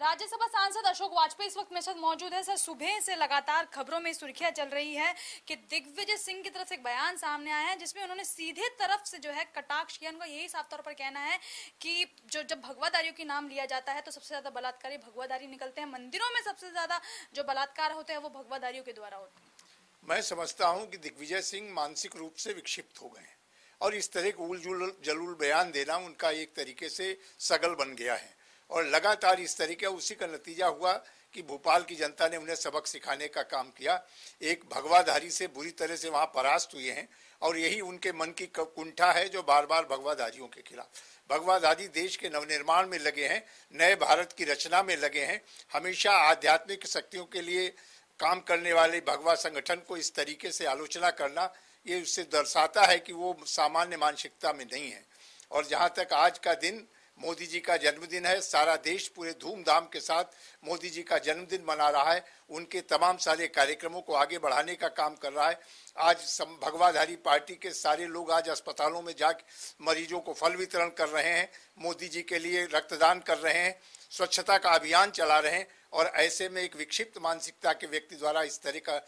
राज्यसभा सांसद अशोक वाजपेयी इस वक्त मेरे साथ मौजूद है सर सुबह से लगातार खबरों में सुर्खियां चल रही है कि दिग्विजय सिंह की तरफ से एक बयान सामने आया है जिसमें उन्होंने सीधे तरफ से जो है कटाक्ष किया उनका यही साफ तौर पर कहना है कि जो जब भगवादारियों की नाम लिया जाता है तो सबसे ज्यादा बलात्कारी भगवादारी निकलते हैं मंदिरों में सबसे ज्यादा जो बलात्कार होते हैं वो भगवादारियों के द्वारा होते हैं मैं समझता हूँ कि दिग्विजय सिंह मानसिक रूप से विक्षिप्त हो गए हैं और इस तरह के उलझुल जलूल बयान देना उनका एक तरीके से सगल बन गया है और लगातार इस तरीके उसी का नतीजा हुआ कि भोपाल की जनता ने उन्हें सबक सिखाने का काम किया एक भगवाधारी से बुरी तरह से वहाँ परास्त हुए हैं और यही उनके मन की कुंठा है जो बार बार भगवाधारियों के खिलाफ भगवाधारी देश के नवनिर्माण में लगे हैं नए भारत की रचना में लगे हैं हमेशा आध्यात्मिक शक्तियों के लिए काम करने वाले भगवा संगठन को इस तरीके से आलोचना करना ये उससे दर्शाता है कि वो सामान्य मानसिकता में नहीं है और जहाँ तक आज का दिन मोदी जी का जन्मदिन है सारा देश पूरे धूमधाम के साथ मोदी जी का जन्मदिन मना रहा है उनके तमाम सारे कार्यक्रमों को आगे बढ़ाने का काम कर रहा है आज भगवाधारी पार्टी के सारे लोग आज अस्पतालों में जा मरीजों को फल वितरण कर रहे हैं मोदी जी के लिए रक्तदान कर रहे हैं स्वच्छता का अभियान चला रहे हैं और ऐसे में एक विक्षिप्त मानसिकता के व्यक्ति द्वारा इस तरह का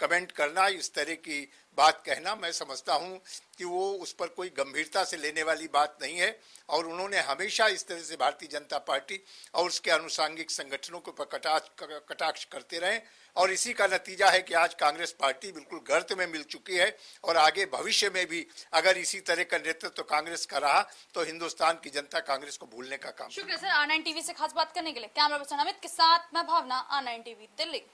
कमेंट करना इस तरह की बात कहना मैं समझता हूं कि वो उस पर कोई गंभीरता से लेने वाली बात नहीं है और उन्होंने हमेशा इस तरह से भारतीय जनता पार्टी और उसके अनुसांगिक संगठनों को कटाक्ष कटाक्ष करते रहे और इसी का नतीजा है कि आज कांग्रेस पार्टी बिल्कुल गर्त में मिल चुकी है और आगे भविष्य में भी अगर इसी तरह का नेतृत्व तो कांग्रेस का रहा तो हिंदुस्तान की जनता कांग्रेस को भूलने का काम शुक्रिया सर आर टीवी से खास बात करने के लिए कैमरा पर्सन अमित के साथ मैं भावना आर टीवी दिल्ली